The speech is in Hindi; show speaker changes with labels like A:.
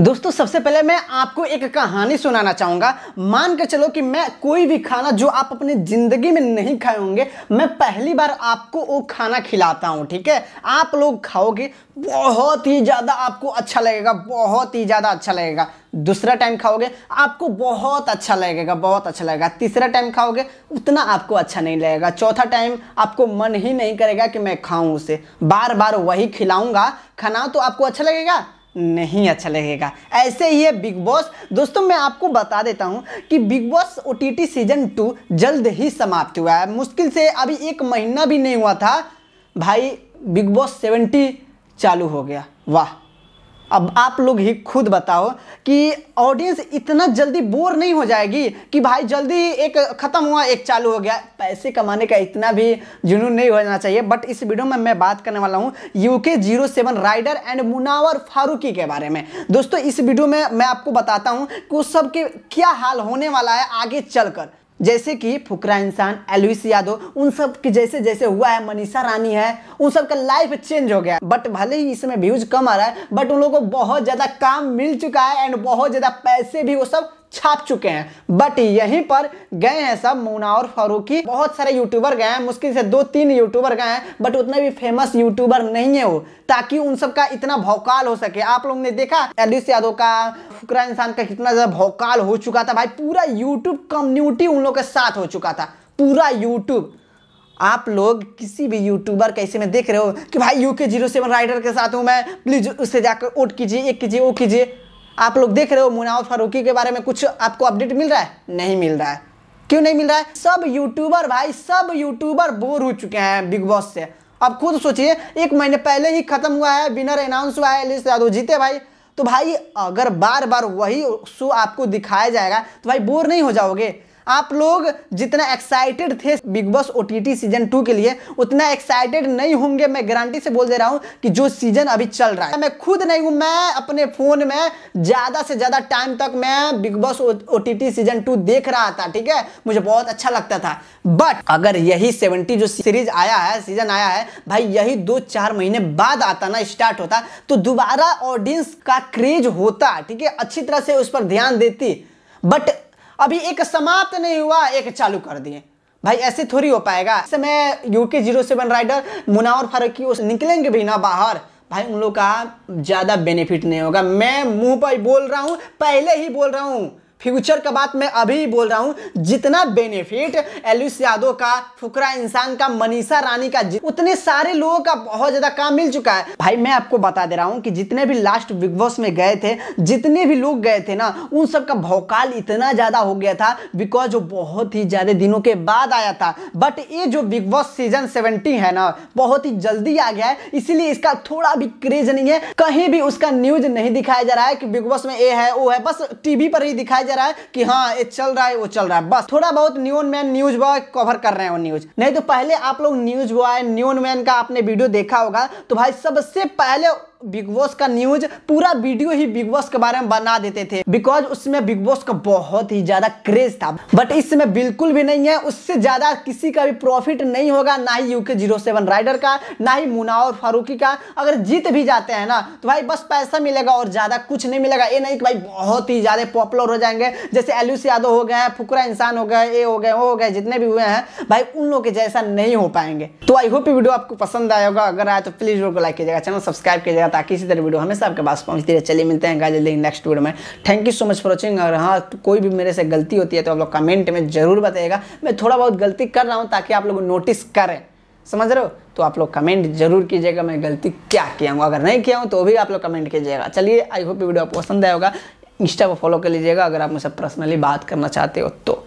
A: दोस्तों सबसे पहले मैं आपको एक कहानी सुनाना चाहूँगा मान के चलो कि मैं कोई भी खाना जो आप अपनी ज़िंदगी में नहीं खाए होंगे मैं पहली बार आपको वो खाना खिलाता हूँ ठीक है आप लोग खाओगे बहुत ही ज़्यादा आपको अच्छा लगेगा बहुत ही ज़्यादा अच्छा लगेगा दूसरा टाइम खाओगे आपको बहुत अच्छा लगेगा बहुत अच्छा लगेगा तीसरा टाइम खाओगे उतना आपको अच्छा नहीं लगेगा चौथा टाइम आपको मन ही नहीं करेगा कि मैं खाऊं उसे बार बार वही खिलाऊंगा खाना तो आपको अच्छा लगेगा नहीं अच्छा लगेगा ऐसे ही है बिग बॉस दोस्तों मैं आपको बता देता हूँ कि Bigg Boss O season two जल्द ही समाप्त हुआ है मुश्किल से अभी एक महीना भी नहीं हुआ था भाई बिग बॉस सेवेंटी चालू हो गया वाह अब आप लोग ही खुद बताओ कि ऑडियंस इतना जल्दी बोर नहीं हो जाएगी कि भाई जल्दी एक ख़त्म हुआ एक चालू हो गया पैसे कमाने का इतना भी जुनून नहीं होना चाहिए बट इस वीडियो में मैं बात करने वाला हूँ UK zero seven rider and Munawar Faruqui के बारे में दोस्तों इस वीडियो में मैं आपको बताता हूँ कि उस सब के क्या हाल होने वाला है आगे चलकर जैसे कि फुकरा इंसान एलविस यादव उन सब की जैसे जैसे हुआ है मनीषा रानी है उन सब का लाइफ चेंज हो गया बट भले ही इसमें व्यूज कम आ रहा है बट उन लोगों को बहुत ज़्यादा काम मिल चुका है एंड बहुत ज़्यादा पैसे भी वो सब छाप चुके हैं बट यहीं पर गए हैं सब मोना और फारूकी बहुत सारे यूट्यूबर गए हैं मुश्किल से दो तीन यूट्यूबर गए हैं बट उतने भी फेमस यूट्यूबर नहीं है वो ताकि उन सब का इतना भौकाल हो सके आप लोग ने देखा एलिस यादव का फुकरा इंसान का कितना ज़्यादा भौकाल हो चुका था भाई पूरा यूट्यूब कम्युनिटी उन लोग के साथ हो चुका था पूरा यूट्यूब आप लोग किसी भी यूट्यूबर कैसे में देख रहे हो कि भाई यू के जीरो सेवन राइडर के साथ हूँ मैं प्लीज़ उससे जाकर वोट कीजिए एक कीजिए वो कीजिए आप लोग देख रहे हो मुनाव फारूकी के बारे में कुछ आपको अपडेट मिल रहा है नहीं मिल रहा है क्यों नहीं मिल रहा है सब यूट्यूबर भाई सब यूट्यूबर बोर हो चुके हैं बिग बॉस से अब खुद सोचिए एक महीने पहले ही खत्म हुआ है विनर अनाउंस हुआ है अलीस यादव जीते भाई तो भाई अगर बार बार वही शो आपको दिखाया जाएगा तो भाई बोर नहीं हो जाओगे आप लोग जितना एक्साइटेड थे Bigg Boss O season two के लिए उतना एक्साइटेड नहीं होंगे मैं गारंटी से बोल दे रहा हूँ कि जो सीजन अभी चल रहा है मैं खुद नहीं हूँ मैं अपने फ़ोन में ज़्यादा से ज़्यादा टाइम तक मैं Bigg Boss O season two देख रहा था ठीक है मुझे बहुत अच्छा लगता था बट अगर यही सेवेंटी जो सीरीज आया है सीजन आया है भाई यही दो चार महीने बाद आता ना स्टार्ट होता तो दोबारा ऑडियंस का क्रेज होता ठीक है अच्छी तरह से उस पर ध्यान देती बट अभी एक समाप्त नहीं हुआ एक चालू कर दिए भाई ऐसे थोड़ी हो पाएगा इस समय UK zero seven rider Munawar Faruqui उस निकलेंगे भी ना बाहर भाई उन लोग का ज़्यादा बेनिफिट नहीं होगा मैं मुंह पर बोल रहा हूँ पहले ही बोल रहा हूँ फ्यूचर का बात मैं अभी बोल रहा हूं जितना बेनिफिट एलुस यादव का फुकरा इंसान का मनीषा रानी का उतने सारे लोगों का बहुत ज्यादा काम मिल चुका है भाई मैं आपको बता दे रहा हूं कि जितने भी लास्ट बिग बॉस में गए थे जितने भी लोग गए थे ना उन सब का भौकाल इतना ज्यादा हो गया था बिकॉज वो बहुत ही ज्यादा दिनों के बाद आया था बट ये जो बिग बॉस सीजन सेवेंटी है ना बहुत ही जल्दी आ गया है इसीलिए इसका थोड़ा भी क्रेज नहीं है कहीं भी उसका न्यूज नहीं दिखाया जा रहा है कि बिग बॉस में ए है वो है बस टीवी पर ही दिखाया जा रहा है कि हाँ ये चल रहा है वो चल रहा है बस थोड़ा बहुत न्यून मैन न्यूज बॉय कवर कर रहे हैं वो न्यूज नहीं तो पहले आप लोग न्यूज बॉय न्यून मैन का आपने वीडियो देखा होगा तो भाई सबसे पहले बिग बॉस का न्यूज पूरा वीडियो ही बिग बॉस के बारे में बना देते थे बिकॉज उसमें बिग बॉस का बहुत ही ज्यादा क्रेज था बट इस समय बिल्कुल भी नहीं है उससे ज्यादा किसी का भी प्रॉफिट नहीं होगा ना ही यूके जीरो सेवन राइडर का ना ही मुना और फारूकी का अगर जीत भी जाते हैं ना तो भाई बस पैसा मिलेगा और ज्यादा कुछ नहीं मिलेगा ये नहीं कि भाई बहुत ही ज्यादा पॉपुलर हो जाएंगे जैसे एलुस यादव हो गए फुकरा इंसान हो गए ए हो गए वो हो गए जितने भी हुए हैं भाई उन लोग के जैसा नहीं हो पाएंगे तो आई होप वीडियो आपको पसंद आएगा अगर आया तो प्लीज वीडियो को लाइक कीजिएगा चैनल सब्सक्राइब कीजिएगा ताकि इसी तरह वीडियो हमेशा आपके पास पहुंचती रहे चलिए मिलते हैं गाय जल्दी नेक्स्ट वीडियो में thank you so much for watching और हाँ तो कोई भी मेरे से गलती होती है तो आप लोग कमेंट में जरूर बताएगा मैं थोड़ा बहुत गलती कर रहा हूँ ताकि आप लोग नोटिस करें समझ रहे हो तो आप लोग कमेंट जरूर कीजिएगा मैं गलती क्या किया हूँ अगर नहीं किया हूँ तो भी आप लोग कमेंट कीजिएगा चलिए आई होप वीडियो आपको पसंद आएगा इंस्टा पर फॉलो कर लीजिएगा अगर आप मुझसे पर्सनली बात करना चाहते हो तो